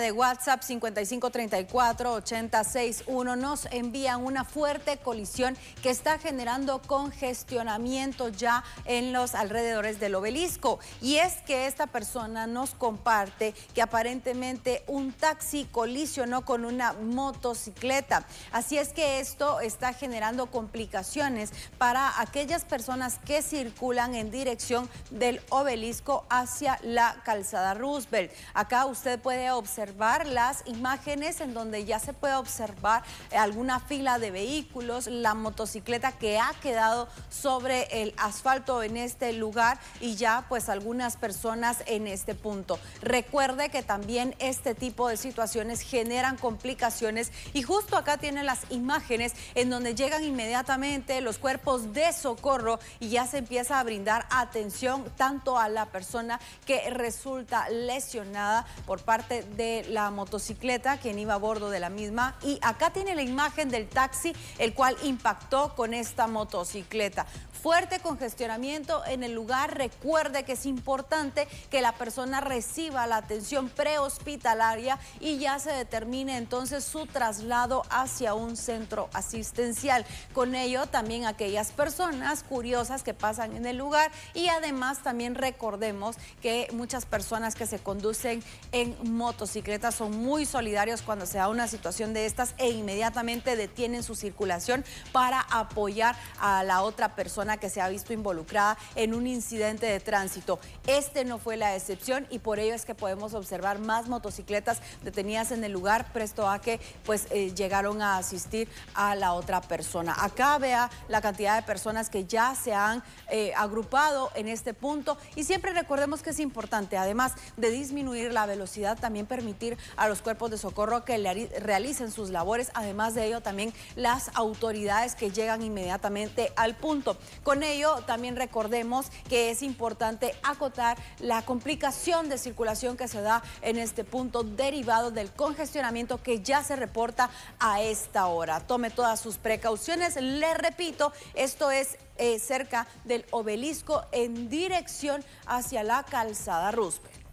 de WhatsApp 5534-8061 nos envían una fuerte colisión que está generando congestionamiento ya en los alrededores del obelisco. Y es que esta persona nos comparte que aparentemente un taxi colisionó con una motocicleta. Así es que esto está generando complicaciones para aquellas personas que circulan en dirección del obelisco hacia la calzada Roosevelt. Acá usted puede observar las imágenes en donde ya se puede observar eh, alguna fila de vehículos, la motocicleta que ha quedado sobre el asfalto en este lugar y ya pues algunas personas en este punto. Recuerde que también este tipo de situaciones generan complicaciones y justo acá tiene las imágenes en donde llegan inmediatamente los cuerpos de socorro y ya se empieza a brindar atención tanto a la persona que resulta lesionada por parte de la motocicleta, quien iba a bordo de la misma. Y acá tiene la imagen del taxi, el cual impactó con esta motocicleta. Fuerte congestionamiento en el lugar. Recuerde que es importante que la persona reciba la atención prehospitalaria y ya se determine entonces su traslado hacia un centro asistencial. Con ello también aquellas personas curiosas que pasan en el lugar y además también recordemos que muchas personas que se conducen en motocicletas son muy solidarios cuando se da una situación de estas e inmediatamente detienen su circulación para apoyar a la otra persona que se ha visto involucrada en un incidente de tránsito. Este no fue la excepción y por ello es que podemos observar más motocicletas detenidas en el lugar presto a que pues eh, llegaron a asistir a la otra persona. Acá vea la cantidad de personas que ya se han eh, agrupado en este punto y siempre recordemos que es importante, además de disminuir la velocidad, también permitir a los cuerpos de socorro que realicen sus labores. Además de ello, también las autoridades que llegan inmediatamente al punto. Con ello, también recordemos que es importante acotar la complicación de circulación que se da en este punto derivado del congestionamiento que ya se reporta a esta hora. Tome todas sus precauciones. le repito, esto es eh, cerca del obelisco en dirección hacia la calzada Rusper.